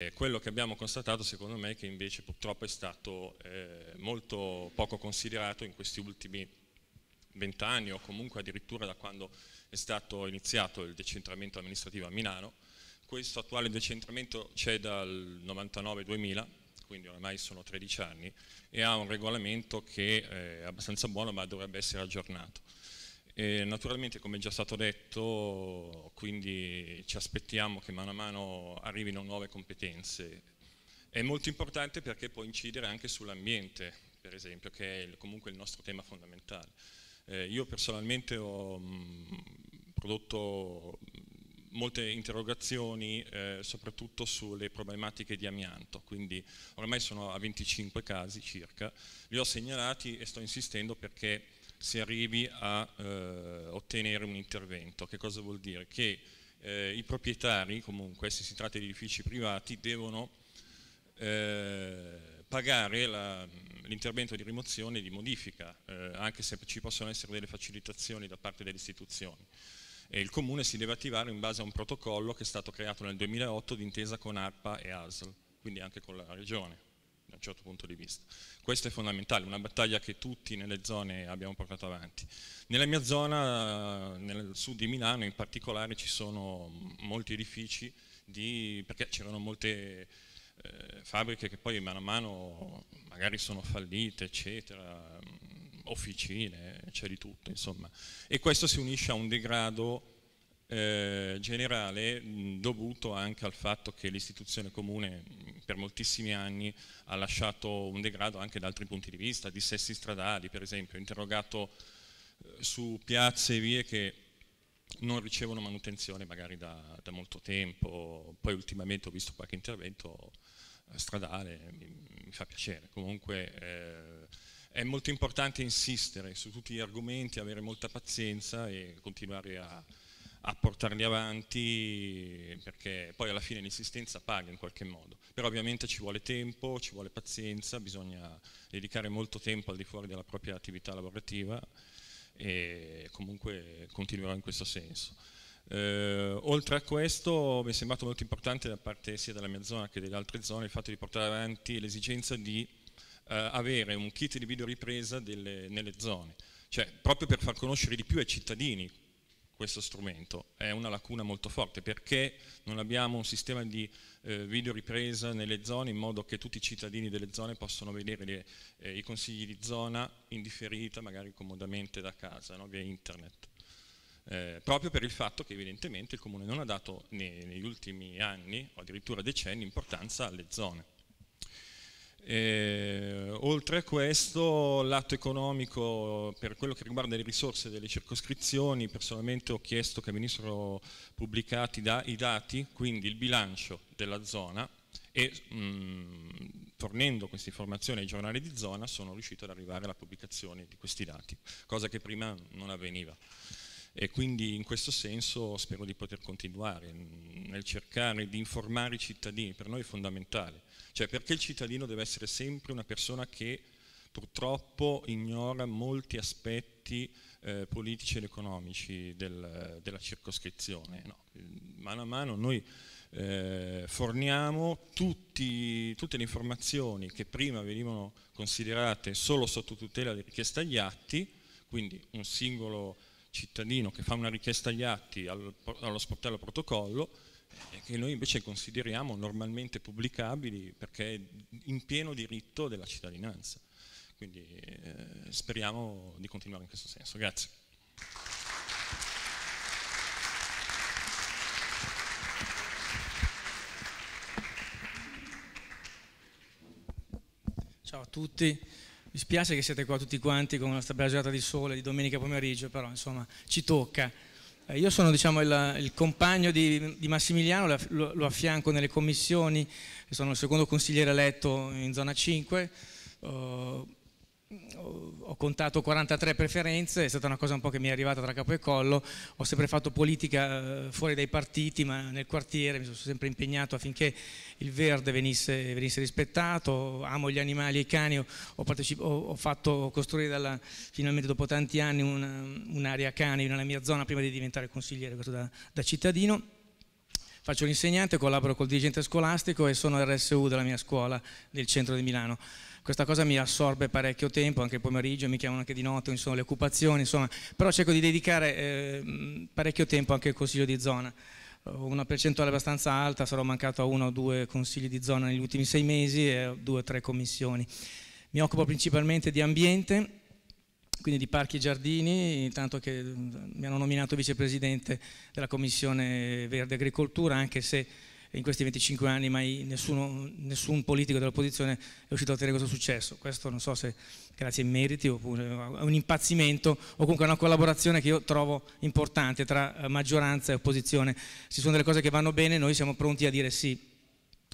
Eh, quello che abbiamo constatato secondo me è che invece purtroppo è stato eh, molto poco considerato in questi ultimi vent'anni o comunque addirittura da quando è stato iniziato il decentramento amministrativo a Milano. Questo attuale decentramento c'è dal 99-2000, quindi ormai sono 13 anni, e ha un regolamento che è abbastanza buono ma dovrebbe essere aggiornato. E naturalmente, come già stato detto, quindi ci aspettiamo che mano a mano arrivino nuove competenze. È molto importante perché può incidere anche sull'ambiente, per esempio, che è comunque il nostro tema fondamentale. Eh, io personalmente ho mm, prodotto mm, molte interrogazioni eh, soprattutto sulle problematiche di amianto, quindi ormai sono a 25 casi circa, li ho segnalati e sto insistendo perché si arrivi a eh, ottenere un intervento. Che cosa vuol dire? Che eh, i proprietari, comunque se si tratta di edifici privati, devono eh, pagare l'intervento di rimozione e di modifica, eh, anche se ci possono essere delle facilitazioni da parte delle istituzioni. E il comune si deve attivare in base a un protocollo che è stato creato nel 2008 d'intesa con ARPA e ASL, quindi anche con la regione da un certo punto di vista. Questo è fondamentale, una battaglia che tutti nelle zone abbiamo portato avanti. Nella mia zona, nel sud di Milano in particolare, ci sono molti edifici di, perché c'erano molte eh, fabbriche che poi mano a mano magari sono fallite, eccetera, mm, officine, c'è di tutto, insomma. E questo si unisce a un degrado eh, generale mh, mm, dovuto anche al fatto che l'istituzione comune per moltissimi anni ha lasciato un degrado anche da altri punti di vista, dissessi stradali per esempio, interrogato eh, su piazze e vie che non ricevono manutenzione magari da, da molto tempo, poi ultimamente ho visto qualche intervento eh, stradale, mi, mi fa piacere, comunque eh, è molto importante insistere su tutti gli argomenti, avere molta pazienza e continuare a a portarli avanti perché poi alla fine l'insistenza paga in qualche modo, però ovviamente ci vuole tempo, ci vuole pazienza, bisogna dedicare molto tempo al di fuori della propria attività lavorativa e comunque continuerò in questo senso. Eh, oltre a questo mi è sembrato molto importante da parte sia della mia zona che delle altre zone il fatto di portare avanti l'esigenza di eh, avere un kit di videoripresa delle, nelle zone, cioè proprio per far conoscere di più ai cittadini questo strumento. È una lacuna molto forte perché non abbiamo un sistema di eh, videoripresa nelle zone in modo che tutti i cittadini delle zone possano vedere le, eh, i consigli di zona in differita, magari comodamente da casa, no? via internet. Eh, proprio per il fatto che evidentemente il comune non ha dato nei, negli ultimi anni o addirittura decenni importanza alle zone. E, eh, oltre a questo, lato economico, per quello che riguarda le risorse delle circoscrizioni, personalmente ho chiesto che venissero pubblicati da, i dati, quindi il bilancio della zona e mh, mm, fornendo questa informazione ai giornali di zona sono riuscito ad arrivare alla pubblicazione di questi dati, cosa che prima non avveniva e quindi in questo senso spero di poter continuare nel cercare di informare i cittadini, per noi è fondamentale, cioè perché il cittadino deve essere sempre una persona che purtroppo ignora molti aspetti eh, politici ed economici del, della circoscrizione. No. Mano a mano noi eh, forniamo tutti, tutte le informazioni che prima venivano considerate solo sotto tutela di richiesta agli atti, quindi un singolo cittadino che fa una richiesta agli atti allo, sportello protocollo e eh, che noi invece consideriamo normalmente pubblicabili perché è in pieno diritto della cittadinanza. Quindi eh, speriamo di continuare in questo senso. Grazie. Ciao a tutti. Mi spiace che siete qua tutti quanti con questa bella giornata di sole di domenica pomeriggio, però insomma ci tocca. Eh, io sono diciamo, il, il, compagno di, di Massimiliano, lo, lo, affianco nelle commissioni, sono il secondo consigliere eletto in zona 5. Uh, ho contato 43 preferenze, è stata una cosa un po' che mi è arrivata tra capo e collo, ho sempre fatto politica eh, fuori dai partiti, ma nel quartiere mi sono sempre impegnato affinché il verde venisse, venisse rispettato, amo gli animali e i cani, ho, ho fatto costruire dalla, finalmente dopo tanti anni un'area cani nella mia zona prima di diventare consigliere, questo da, da cittadino faccio l'insegnante, collaboro col dirigente scolastico e sono RSU della mia scuola del centro di Milano questa cosa mi assorbe parecchio tempo, anche il pomeriggio, mi chiamano anche di notte, insomma, le occupazioni, insomma, però cerco di dedicare eh, parecchio tempo anche al consiglio di zona. Ho Una percentuale abbastanza alta, sarò mancato a uno o due consigli di zona negli ultimi sei mesi e due o tre commissioni. Mi occupo principalmente di ambiente, quindi di parchi e giardini, intanto che mm, mi hanno nominato vicepresidente della Commissione Verde Agricoltura, anche se in questi 25 anni mai nessuno, nessun politico dell'opposizione è riuscito a ottenere questo successo. Questo non so se grazie ai meriti oppure a un impazzimento o comunque a una collaborazione che io trovo importante tra eh, maggioranza e opposizione. Ci sono delle cose che vanno bene, noi siamo pronti a dire sì,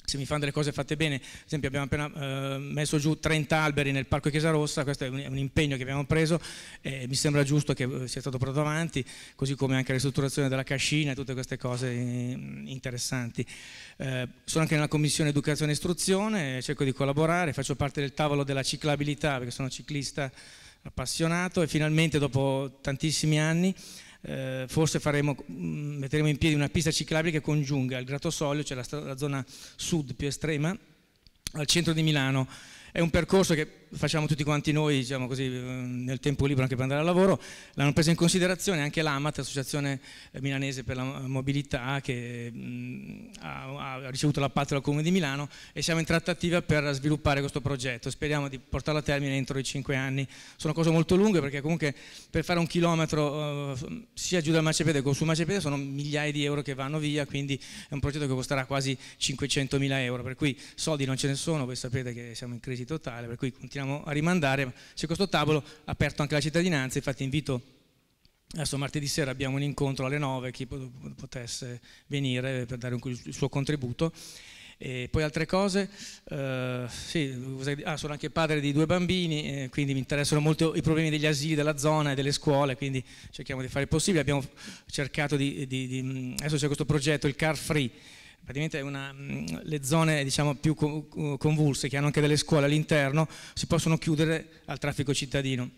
se mi fanno delle cose fatte bene, ad esempio abbiamo appena eh, messo giù 30 alberi nel Parco Chiesa Rossa, questo è un, un impegno che abbiamo preso e mi sembra giusto che eh, sia stato portato avanti, così come anche la ristrutturazione della cascina e tutte queste cose mm, eh, interessanti. sono anche nella Commissione Educazione e Istruzione, cerco di collaborare, faccio parte del tavolo della ciclabilità perché sono ciclista appassionato e finalmente dopo tantissimi anni eh, forse faremo, mm, metteremo in piedi una pista ciclabile che congiunga il Gratosolio, cioè la, la zona sud più estrema, al centro di Milano. È un percorso che facciamo tutti quanti noi diciamo così, ehm, nel tempo libero anche per andare al lavoro, l'hanno presa in considerazione anche l'AMAT, l'associazione milanese per la mobilità che mh, ha, ha, ricevuto la patria del Comune di Milano e siamo in trattativa per sviluppare questo progetto, speriamo di portarlo a termine entro i cinque anni, sono cose molto lunghe perché comunque per fare un chilometro eh, sia giù dal marciapiede che su marciapiede sono migliaia di euro che vanno via, quindi è un progetto che costerà quasi 500 mila euro, per cui soldi non ce ne sono, voi sapete che siamo in crisi totale, per cui continuiamo continuiamo a rimandare. C'è questo tavolo aperto anche alla cittadinanza, infatti invito, adesso martedì sera abbiamo un incontro alle 9, chi potesse venire per dare il suo contributo. E poi altre cose, eh, sì, ah, sono anche padre di due bambini, eh, quindi mi interessano molto i problemi degli asili della zona e delle scuole, quindi cerchiamo di fare il possibile. Abbiamo cercato di, di, di adesso c'è questo progetto, il Car Free, praticamente una, mm, le zone diciamo, più convulse che hanno anche delle scuole all'interno si possono chiudere al traffico cittadino.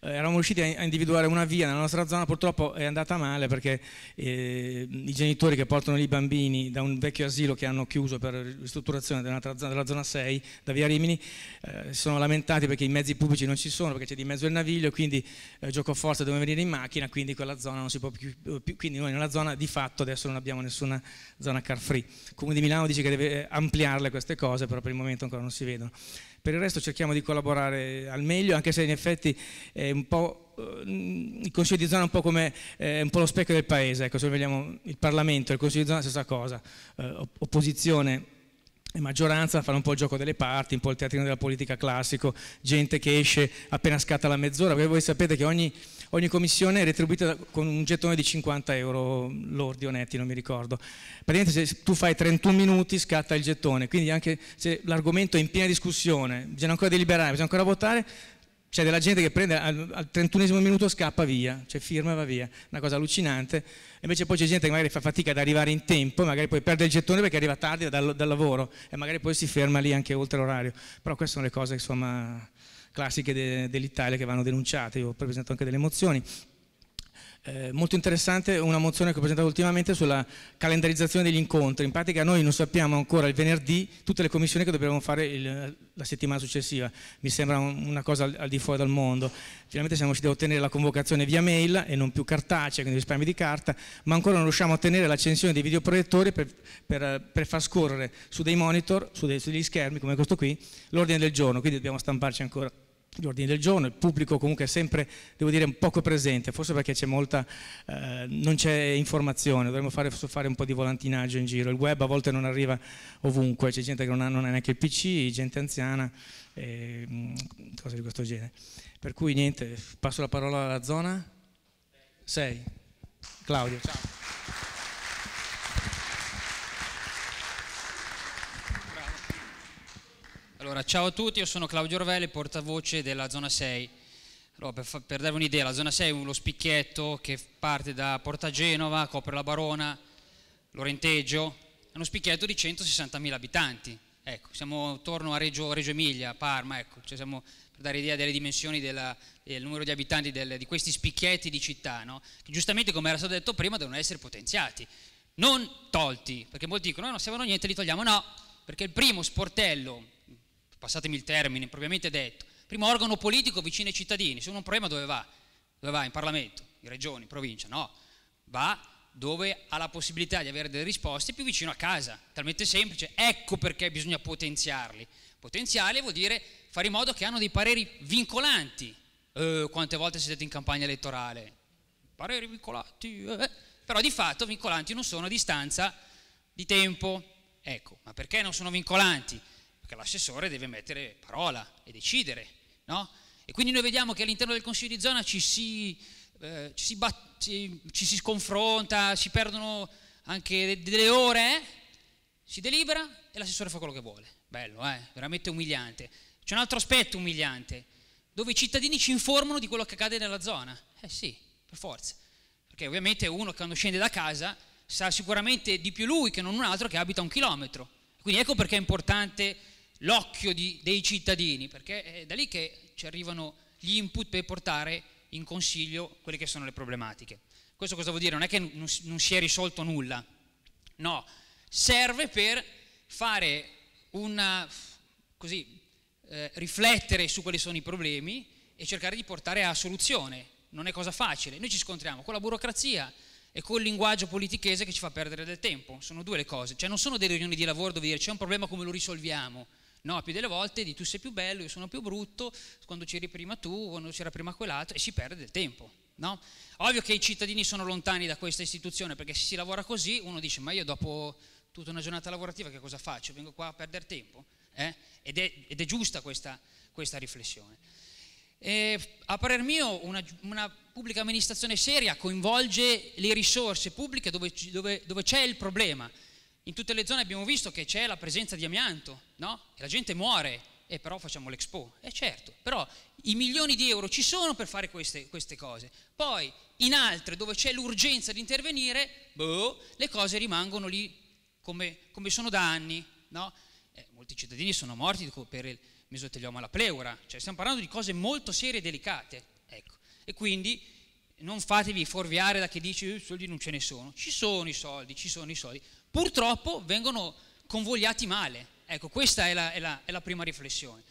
Eh, eravamo riusciti a, individuare una via nella nostra zona, purtroppo è andata male perché eh, i genitori che portano i bambini da un vecchio asilo che hanno chiuso per ristrutturazione della zona, della zona 6, da via Rimini, eh, sono lamentati perché i mezzi pubblici non ci sono, perché c'è di mezzo il naviglio, quindi eh, gioco forza dobbiamo venire in macchina, quindi quella zona non si può più, eh, più, quindi noi nella zona di fatto adesso non abbiamo nessuna zona car free. Il Comune di Milano dice che deve eh, ampliarle queste cose, però per il momento ancora non si vedono per il resto cerchiamo di collaborare al meglio, anche se in effetti è un po', eh, il Consiglio di zona è un po' come eh, un po lo specchio del paese, ecco, se vogliamo il Parlamento e il Consiglio di zona è la stessa cosa, eh, opposizione e maggioranza fanno un po' il gioco delle parti, un po' il teatrino della politica classico, gente che esce appena scatta la mezz'ora, perché voi sapete che ogni ogni commissione è retribuita con un gettone di 50 euro lordi o netti, non mi ricordo. Praticamente se tu fai 31 minuti scatta il gettone, quindi anche se l'argomento è in piena discussione, bisogna ancora deliberare, bisogna ancora votare, c'è della gente che prende al, al 31 minuto scappa via, cioè firma e va via, una cosa allucinante. Invece poi c'è gente che magari fa fatica ad arrivare in tempo, magari poi perde il gettone perché arriva tardi dal, dal lavoro e magari poi si ferma lì anche oltre l'orario. Però queste sono le cose che insomma classiche de, dell'Italia che vanno denunciate, io ho presentato anche delle mozioni. Eh, molto interessante una mozione che ho presentato ultimamente sulla calendarizzazione degli incontri. In pratica noi non sappiamo ancora il venerdì tutte le commissioni che dobbiamo fare il, la settimana successiva. Mi sembra una cosa al, al, di fuori dal mondo. Finalmente siamo riusciti ad ottenere la convocazione via mail e non più cartacea, quindi risparmi di carta, ma ancora non riusciamo a ottenere l'accensione dei videoproiettori per, per, per, far scorrere su dei monitor, su, dei, su degli schermi come questo qui, l'ordine del giorno, quindi dobbiamo stamparci ancora gli ordini del giorno, il pubblico comunque è sempre, devo dire, un poco presente, forse perché c'è molta, eh, non c'è informazione, dovremmo fare, fare, un po' di volantinaggio in giro, il web a volte non arriva ovunque, c'è gente che non ha, non ha, neanche il PC, gente anziana, eh, cose di questo genere. Per cui niente, passo la parola alla zona Sei. Claudio, ciao. Allora, ciao a tutti, io sono Claudio Orvele, portavoce della zona 6. Allora, per, fa- per, darvi un'idea, la zona 6 è uno spicchietto che parte da Porta Genova, copre la Barona, Lorenteggio, è uno spicchietto di 160.000 abitanti. Ecco, siamo attorno a Reggio, Reggio Emilia, Parma, ecco, cioè siamo, per dare idea delle dimensioni della, del numero di abitanti del, di questi spicchietti di città, no? che giustamente, come era stato detto prima, devono essere potenziati, non tolti, perché molti dicono no, eh, non servono niente, li togliamo, no, perché il primo sportello passatemi il termine, propriamente detto, primo organo politico vicino ai cittadini, se uno ha un problema dove va? Dove va? In Parlamento, in regioni, in provincia? No, va dove ha la possibilità di avere delle risposte più vicino a casa, talmente semplice, ecco perché bisogna potenziarli. Potenziale vuol dire fare in modo che hanno dei pareri vincolanti. Eh, quante volte siete in campagna elettorale? Pareri vincolanti, eh. però di fatto vincolanti non sono a distanza di tempo. Ecco, ma perché non sono vincolanti? perché l'assessore deve mettere parola e decidere, no? E quindi noi vediamo che all'interno del Consiglio di zona ci si, eh, ci, si ci, ci si confronta, si perdono anche delle ore, eh? si delibera e l'assessore fa quello che vuole. Bello, eh? Veramente umiliante. C'è un altro aspetto umiliante, dove i cittadini ci informano di quello che accade nella zona. Eh sì, per forza. Perché ovviamente uno che quando scende da casa sa sicuramente di più lui che non un altro che abita un chilometro. Quindi ecco perché è importante l'occhio dei cittadini, perché è da lì che ci arrivano gli input per portare in consiglio quelle che sono le problematiche. Questo cosa vuol dire? Non è che non, non si è risolto nulla, no, serve per fare una, così, eh, riflettere su quali sono i problemi e cercare di portare a soluzione. Non è cosa facile. Noi ci scontriamo con la burocrazia e col linguaggio politichese che ci fa perdere del tempo. Sono due le cose. Cioè non sono delle riunioni di lavoro dove dire c'è un problema come lo risolviamo. No, più delle volte di tu sei più bello, io sono più brutto, quando c'eri prima tu, quando c'era prima quell'altro, e si perde del tempo. No? Ovvio che i cittadini sono lontani da questa istituzione, perché se si lavora così uno dice, ma io dopo tutta una giornata lavorativa che cosa faccio? Vengo qua a perdere tempo? Eh? Ed, è, ed, è, giusta questa, questa riflessione. E, a parer mio una, una, pubblica amministrazione seria coinvolge le risorse pubbliche dove, dove, dove c'è il problema, in tutte le zone abbiamo visto che c'è la presenza di amianto, no? E la gente muore, e però facciamo l'Expo, è eh certo, però i milioni di euro ci sono per fare queste, queste cose. Poi in altre dove c'è l'urgenza di intervenire, boh, le cose rimangono lì come, come sono da anni, no? eh, molti cittadini sono morti per il mesotelioma alla pleura, cioè stiamo parlando di cose molto serie e delicate, ecco. E quindi non fatevi fuorviare da chi dice eh, i soldi non ce ne sono. Ci sono i soldi, ci sono i soldi. Purtroppo vengono convogliati male. Ecco, questa è la, è la, è la prima riflessione.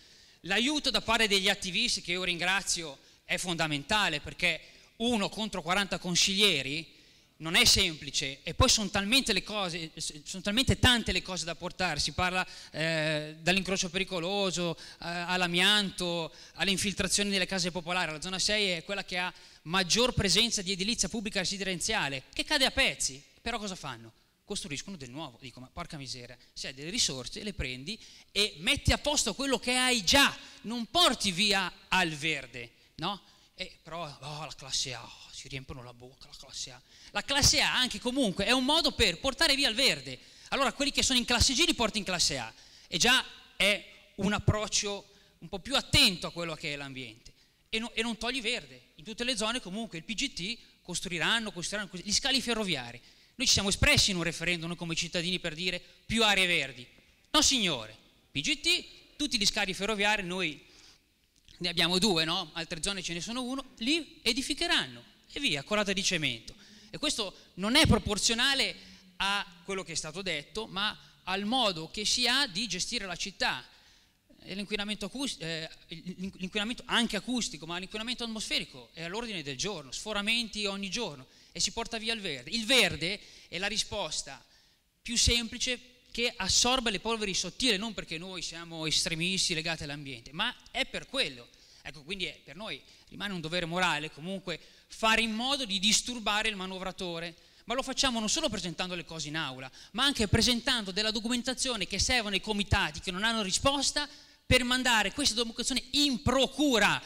L'aiuto da parte degli attivisti, che io ringrazio, è fondamentale perché uno contro 40 consiglieri non è semplice e poi sono talmente, cose, sono talmente tante le cose da portare, si parla eh, dall'incrocio pericoloso eh, all'amianto, all'infiltrazione delle case popolari, la zona 6 è quella che ha maggior presenza di edilizia pubblica residenziale che cade a pezzi, però cosa fanno? Costruiscono del nuovo, dico ma porca miseria, se hai delle risorse le prendi e metti a posto quello che hai già, non porti via al verde, no? E però oh, la classe A, oh, si riempiono la bocca, la classe A. La classe A anche comunque è un modo per portare via il verde. Allora quelli che sono in classe G li porti in classe A e già è un approccio un po' più attento a quello che è l'ambiente e, no, e non togli verde, tutte le zone comunque il PGT costruiranno, costruiranno gli scali ferroviari. Noi ci siamo espressi in un referendum come cittadini per dire più aree verdi. No signore, PGT, tutti gli scali ferroviari, noi ne abbiamo due, no? altre zone ce ne sono uno, li edificheranno e via, colata di cemento. E questo non è proporzionale a quello che è stato detto, ma al modo che si ha di gestire la città. Eh, l'inquinamento, acus- eh, l'inquinamento anche acustico, ma l'inquinamento atmosferico è all'ordine del giorno, sforamenti ogni giorno e si porta via il verde. Il verde è la risposta più semplice che assorbe le polveri sottili, non perché noi siamo estremisti legati all'ambiente, ma è per quello. Ecco, quindi è, per noi rimane un dovere morale comunque fare in modo di disturbare il manovratore, ma lo facciamo non solo presentando le cose in aula, ma anche presentando della documentazione che servono ai comitati che non hanno risposta per mandare queste documentazioni in procura.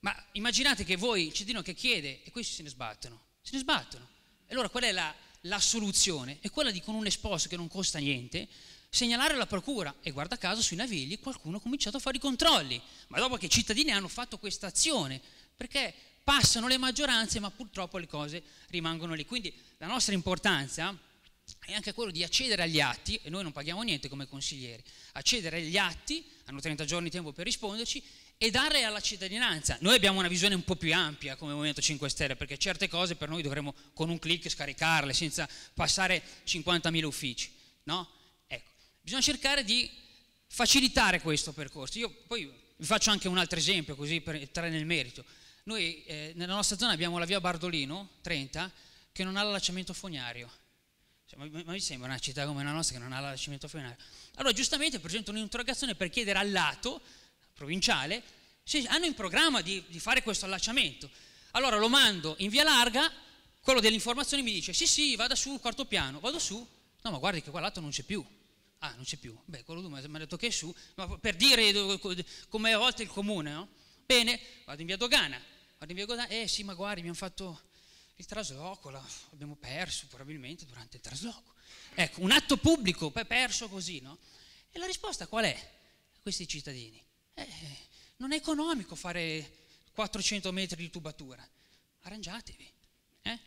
Ma immaginate che voi, il cittadino che chiede, e questi se ne sbattono, se ne sbattono. E allora qual è la, la soluzione? È quella di con un esposto che non costa niente, segnalare alla procura e guarda caso sui navigli qualcuno ha cominciato a fare i controlli, ma dopo che i cittadini hanno fatto questa azione, perché passano le maggioranze ma purtroppo le cose rimangono lì. Quindi la nostra importanza è anche quello di accedere agli atti, e noi non paghiamo niente come consiglieri, accedere agli atti, hanno 30 giorni di tempo per risponderci, e dare alla cittadinanza. Noi abbiamo una visione un po' più ampia come Movimento 5 Stelle, perché certe cose per noi dovremmo con un clic scaricarle senza passare 50.000 uffici. No? Ecco, bisogna cercare di facilitare questo percorso. Io poi vi faccio anche un altro esempio, così per entrare nel merito. Noi eh, nella nostra zona abbiamo la via Bardolino 30 che non ha l'allacciamento fognario cioè, ma, mi sembra una città come la nostra che non ha la cemento Allora giustamente presento un'interrogazione per chiedere al lato provinciale se hanno in programma di, di, fare questo allacciamento. Allora lo mando in via larga, quello dell'informazione mi dice sì sì vada su quarto piano, vado su, no ma guardi che qua l'atto non c'è più. Ah, non c'è più. Beh, quello mi ha detto che è su, ma per dire come a volte il comune, no? Bene, vado in via Dogana. Vado in via Dogana, eh sì, ma guardi, mi hanno fatto il trasloco, l'abbiamo perso probabilmente durante il trasloco. Ecco, un atto pubblico, poi perso così, no? E la risposta qual è a questi cittadini? Eh, non è economico fare 400 metri di tubatura, arrangiatevi. Eh?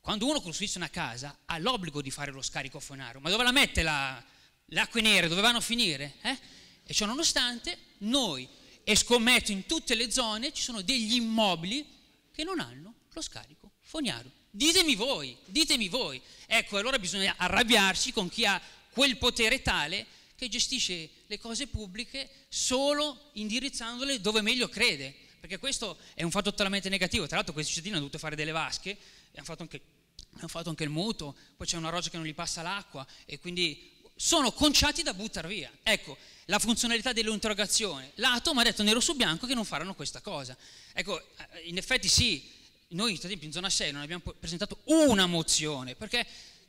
Quando uno costruisce una casa ha l'obbligo di fare lo scarico fonario, ma dove la mette la, l'acqua nera? Dove vanno a finire? Eh? E ciò nonostante noi, e scommetto in tutte le zone, ci sono degli immobili che non hanno lo scarico Foniaru. Ditemi voi, ditemi voi. Ecco, allora bisogna arrabbiarsi con chi ha quel potere tale che gestisce le cose pubbliche solo indirizzandole dove meglio crede. Perché questo è un fatto totalmente negativo. Tra l'altro questi cittadini hanno dovuto fare delle vasche, hanno fatto anche, hanno fatto anche il mutuo, poi c'è una roccia che non gli passa l'acqua e quindi sono conciati da buttare via. Ecco, la funzionalità dell'interrogazione. L'atomo ha detto nero su bianco che non faranno questa cosa. Ecco, in effetti sì, noi, ad esempio, in zona 6 non abbiamo presentato una mozione, perché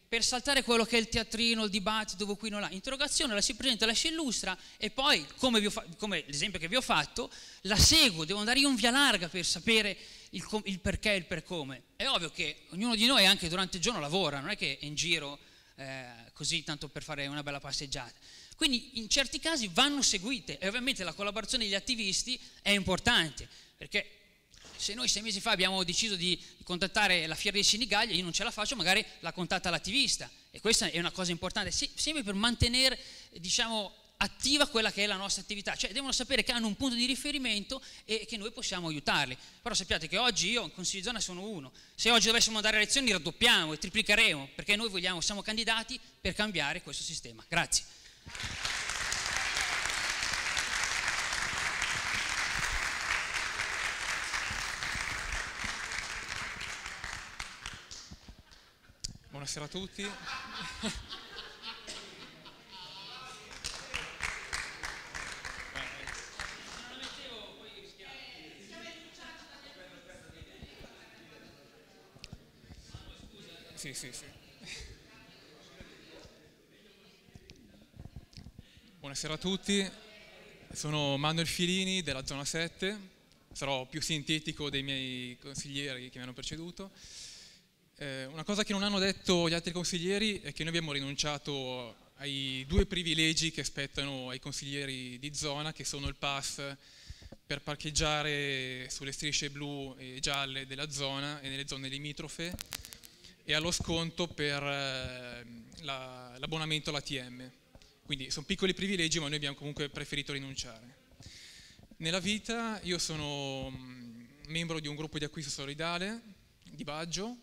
per saltare quello che è il teatrino, il dibattito, dove qui non là, interrogazione la si presenta, la si illustra e poi, come, fa- come l'esempio che vi ho fatto, la seguo, devo andare io in via larga per sapere il, com- il perché e il per come. È ovvio che ognuno di noi anche durante il giorno lavora, non è che è in giro eh, così tanto per fare una bella passeggiata. Quindi in certi casi vanno seguite e ovviamente la collaborazione degli attivisti è importante perché se noi sei mesi fa abbiamo deciso di contattare la fiera di Senigallia, io non ce la faccio, magari la contatta l'attivista. E questa è una cosa importante, sì, sempre per mantenere, diciamo, attiva quella che è la nostra attività, cioè devono sapere che hanno un punto di riferimento e che noi possiamo aiutarli. Però sappiate che oggi io in Consiglio di zona sono uno, se oggi dovessimo andare alle elezioni raddoppiamo e triplicheremo, perché noi vogliamo, siamo candidati per cambiare questo sistema. Grazie. buonasera a tutti. sì, sì, sì. Buonasera a tutti, sono Manuel Filini della zona 7, sarò più sintetico dei miei consiglieri che mi hanno preceduto. Eh, una cosa che non hanno detto gli altri consiglieri è che noi abbiamo rinunciato ai due privilegi che spettano ai consiglieri di zona, che sono il pass per parcheggiare sulle strisce blu e gialle della zona e nelle zone limitrofe e allo sconto per eh, l'abbonamento la, all'ATM. Quindi sono piccoli privilegi ma noi abbiamo comunque preferito rinunciare. Nella vita io sono mm, membro di un gruppo di acquisto solidale di Baggio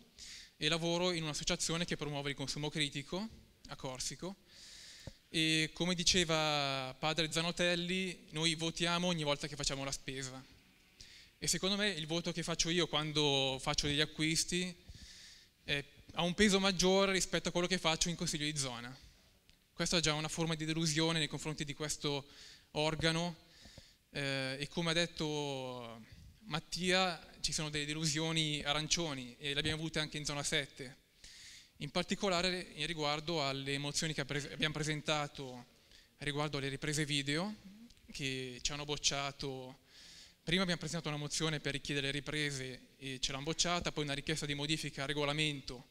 e lavoro in un'associazione che promuove il consumo critico a Corsico e come diceva padre Zanotelli noi votiamo ogni volta che facciamo la spesa e secondo me il voto che faccio io quando faccio degli acquisti è, ha un peso maggiore rispetto a quello che faccio in consiglio di zona. Questa è già una forma di delusione nei confronti di questo organo eh, e come ha detto Mattia ci sono delle delusioni arancioni e le abbiamo avute anche in zona 7, in particolare in riguardo alle emozioni che abbiamo presentato riguardo alle riprese video che ci hanno bocciato. Prima abbiamo presentato una mozione per richiedere le riprese e ce l'hanno bocciata, poi una richiesta di modifica al regolamento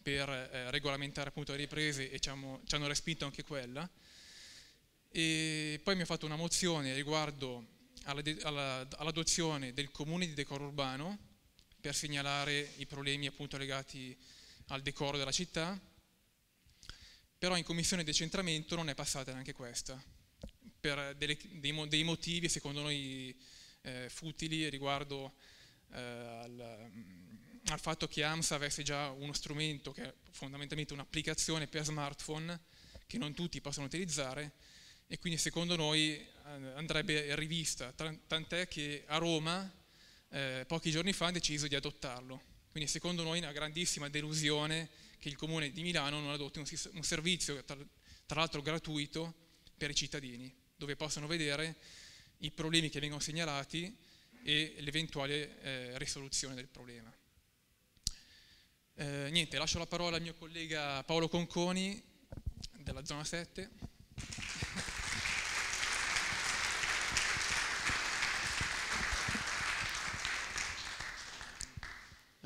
per eh, regolamentare appunto le riprese e ci hanno, ci hanno respinto anche quella. E poi mi ha fatto una mozione riguardo all'adozione del comune di decoro urbano per segnalare i problemi appunto legati al decoro della città, però in commissione decentramento non è passata neanche questa, per delle, dei, dei, motivi secondo noi eh, futili riguardo eh, al, al, fatto che AMSA avesse già uno strumento che è fondamentalmente un'applicazione per smartphone che non tutti possono utilizzare e quindi secondo noi eh, andrebbe rivista, tant'è che a Roma eh, pochi giorni fa ha deciso di adottarlo. Quindi secondo noi è una grandissima delusione che il Comune di Milano non adotti un, un servizio, tra, tra l'altro gratuito, per i cittadini, dove possono vedere i problemi che vengono segnalati e l'eventuale eh, risoluzione del problema. Eh, niente, lascio la parola al mio collega Paolo Conconi della zona 7.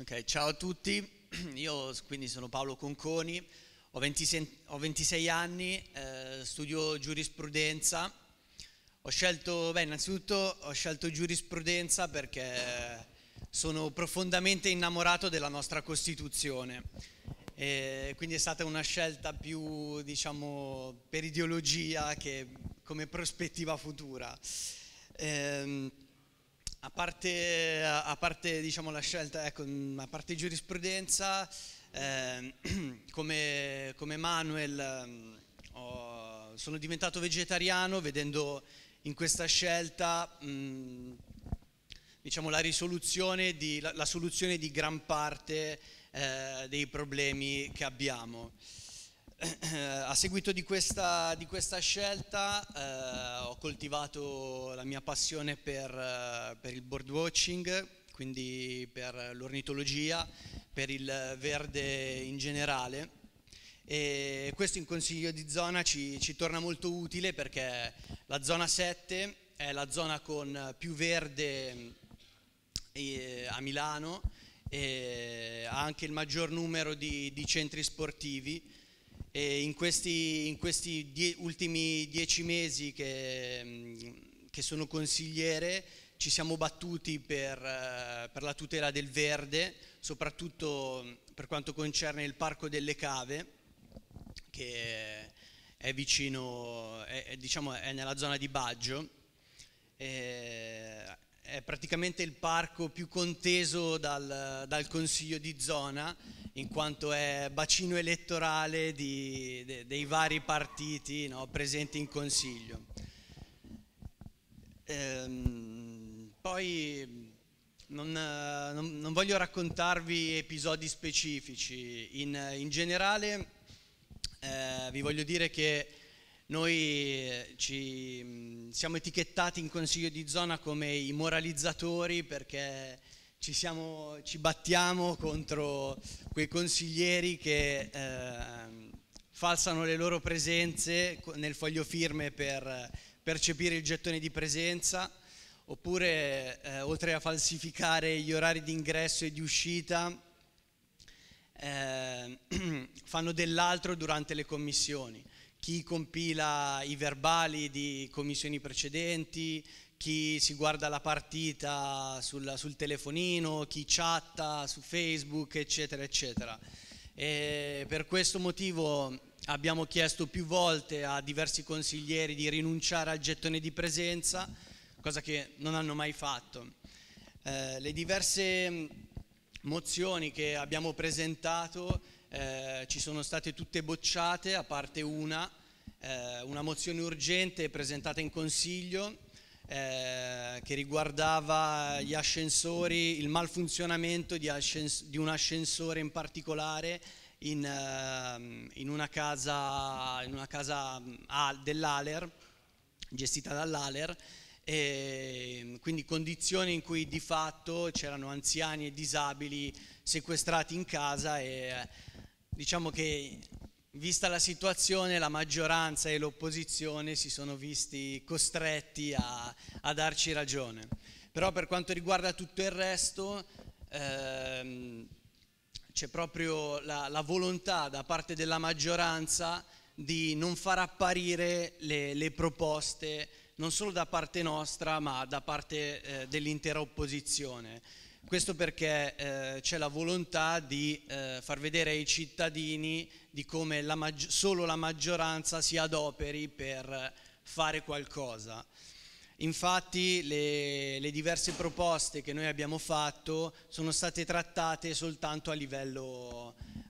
Okay, ciao a tutti, io quindi sono Paolo Conconi, ho 26, ho 26 anni, eh, studio giurisprudenza. Ho scelto, beh, innanzitutto ho scelto giurisprudenza perché sono profondamente innamorato della nostra Costituzione. E quindi è stata una scelta più, diciamo, per ideologia che come prospettiva futura. Ehm, a parte, a parte diciamo, la scelta, ecco, mm, a parte giurisprudenza, eh, come, come, Manuel oh, sono diventato vegetariano vedendo in questa scelta mh, mm, diciamo, la, di, la, la, soluzione di gran parte eh, dei problemi che abbiamo. Eh, a seguito di questa, di questa scelta eh, ho coltivato la mia passione per, eh, per il bird quindi per l'ornitologia, per il verde in generale e questo in consiglio di zona ci, ci torna molto utile perché la zona 7 è la zona con più verde eh, a Milano e ha anche il maggior numero di, di centri sportivi e in questi, in questi die, ultimi dieci mesi che, mm, che, sono consigliere ci siamo battuti per, eh, per la tutela del verde, soprattutto mm, per quanto concerne il Parco delle Cave, che è vicino, è, è, diciamo, è nella zona di Baggio. E, è praticamente il parco più conteso dal, dal consiglio di zona in quanto è bacino elettorale di, de, dei vari partiti no, presenti in Consiglio. Ehm, poi non, non, non, voglio raccontarvi episodi specifici, in, in generale eh, vi voglio dire che noi eh, ci, mm, siamo etichettati in Consiglio di zona come i moralizzatori perché ci, siamo, ci battiamo contro quei consiglieri che eh, falsano le loro presenze nel foglio firme per percepire il gettone di presenza, oppure eh, oltre a falsificare gli orari di ingresso e di uscita, eh, fanno dell'altro durante le commissioni. Chi compila i verbali di commissioni precedenti, chi si guarda la partita sul, sul telefonino, chi chatta su Facebook, eccetera, eccetera. E per questo motivo abbiamo chiesto più volte a diversi consiglieri di rinunciare al gettone di presenza, cosa che non hanno mai fatto. Eh, le diverse mozioni che abbiamo presentato eh, ci sono state tutte bocciate, a parte una, eh, una mozione urgente presentata in Consiglio eh, che riguardava gli ascensori, il malfunzionamento di, ascens- di un ascensore in particolare in, eh, in una casa, in una casa mm, ah, dell'Aler, gestita dall'Aler, e ehm, quindi condizioni in cui di fatto c'erano anziani e disabili sequestrati in casa e eh, diciamo che Vista la situazione, la maggioranza e l'opposizione si sono visti costretti a, a darci ragione. Però per quanto riguarda tutto il resto, ehm, c'è proprio la, la, volontà da parte della maggioranza di non far apparire le, le proposte non solo da parte nostra ma da parte eh, dell'intera opposizione. Questo perché eh, c'è la volontà di eh, far vedere ai cittadini di come la maggi- solo la maggioranza si adoperi per fare qualcosa. Infatti le, le, diverse proposte che noi abbiamo fatto sono state trattate soltanto a livello